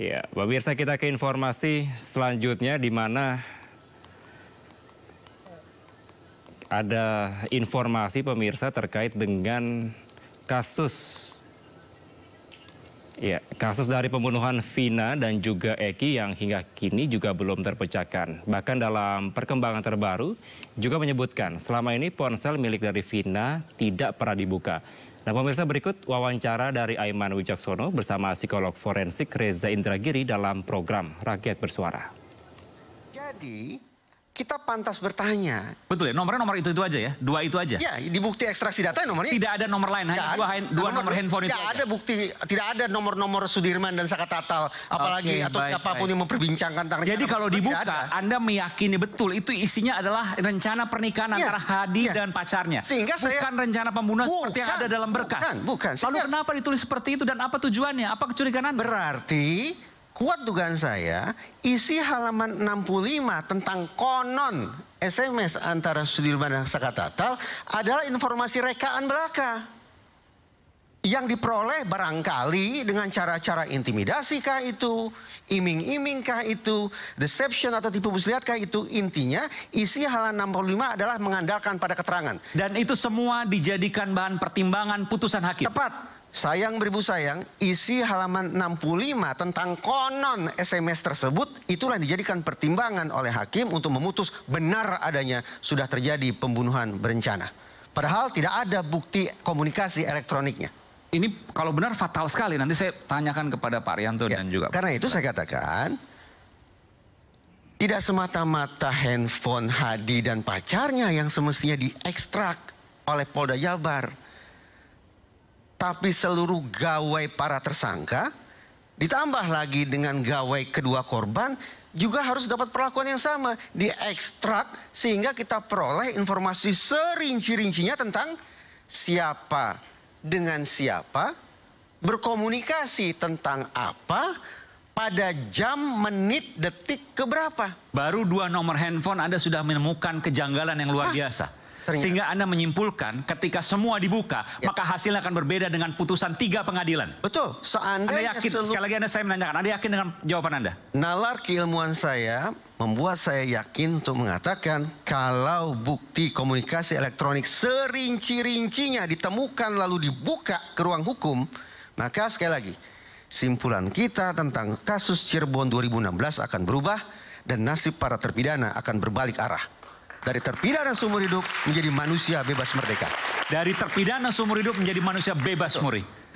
Ya, pemirsa kita ke informasi selanjutnya di mana ada informasi pemirsa terkait dengan kasus Ya, kasus dari pembunuhan Vina dan juga Eki yang hingga kini juga belum terpecahkan. Bahkan dalam perkembangan terbaru juga menyebutkan selama ini ponsel milik dari Vina tidak pernah dibuka. Nah pemirsa berikut wawancara dari Aiman Wijaksono bersama psikolog forensik Reza Indragiri dalam program Rakyat Bersuara. Jadi kita pantas bertanya. Betul ya, nomornya nomor itu itu aja ya, dua itu aja. Ya, di bukti ekstraksi data ya nomornya. Tidak ada nomor lain, hanya dua, dua nomor, nomor handphone itu. Tidak ada aja. bukti, tidak ada nomor-nomor Sudirman dan Sakatatal, apalagi okay, atau baik, siapapun baik. yang memperbincangkan tentang. Jadi kalau dibuka, Anda meyakini betul itu isinya adalah rencana pernikahan ya, antara Hadi ya. dan pacarnya. Sehingga bukan saya rencana pembunuhan bukan, seperti yang ada dalam berkas. Bukan, bukan. Lalu kenapa ditulis seperti itu dan apa tujuannya? Apa kecurigaan Anda? Berarti kuat dugaan saya, isi halaman 65 tentang konon SMS antara Sudirman dan Saka Tatal adalah informasi rekaan belaka. Yang diperoleh barangkali dengan cara-cara intimidasi kah itu, iming-iming kah itu, deception atau tipu muslihat kah itu, intinya isi halaman 65 adalah mengandalkan pada keterangan. Dan itu semua dijadikan bahan pertimbangan putusan hakim. Tepat. Sayang beribu sayang, isi halaman 65 tentang konon SMS tersebut itulah yang dijadikan pertimbangan oleh hakim untuk memutus benar adanya sudah terjadi pembunuhan berencana. Padahal tidak ada bukti komunikasi elektroniknya. Ini kalau benar fatal sekali, nanti saya tanyakan kepada Pak Rianto ya, dan juga... Karena itu saya katakan, tidak semata-mata handphone Hadi dan pacarnya yang semestinya diekstrak oleh Polda Jabar tapi seluruh gawai para tersangka ditambah lagi dengan gawai kedua korban juga harus dapat perlakuan yang sama diekstrak sehingga kita peroleh informasi serinci-rincinya tentang siapa dengan siapa berkomunikasi tentang apa pada jam, menit, detik keberapa. Baru dua nomor handphone Anda sudah menemukan kejanggalan yang luar Hah? biasa. Sering. Sehingga Anda menyimpulkan ketika semua dibuka, ya. maka hasilnya akan berbeda dengan putusan tiga pengadilan. Betul. Seandainya anda yakin, selu... sekali lagi Anda saya menanyakan, Anda yakin dengan jawaban Anda? Nalar keilmuan saya membuat saya yakin untuk mengatakan kalau bukti komunikasi elektronik serinci-rincinya ditemukan lalu dibuka ke ruang hukum, maka sekali lagi, simpulan kita tentang kasus Cirebon 2016 akan berubah dan nasib para terpidana akan berbalik arah dari terpidana seumur hidup menjadi manusia bebas merdeka. Dari terpidana seumur hidup menjadi manusia bebas murni.